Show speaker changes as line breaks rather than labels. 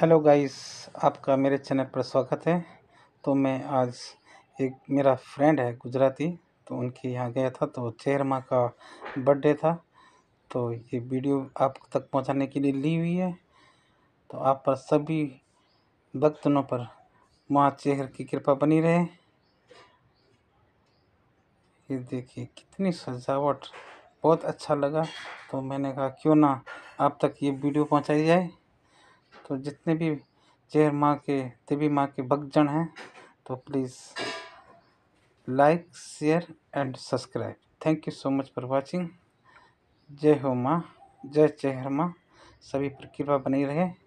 hello guys आपका मेरे channel पर स्वागत है तो मैं आज एक मेरा फ्रेंड है गुजराती तो उनके यहाँ गया था तो चेहर माँ का बर्थडे था तो ये वीडियो आप तक पहुँचाने के लिए ली हुई है तो आप पर सभी भक्तनों पर माँ चेहर की कृपा बनी रहे ये देखिए कितनी सजावट बहुत अच्छा लगा तो मैंने कहा क्यों ना आप तक ये वीडियो पहुँचाई जाए तो जितने भी चेहर माँ के देवी माँ के भक्तजन हैं तो please like share and subscribe thank you so much for watching जय हो माँ जय चेहर माँ सभी पर कृपा बनी रहे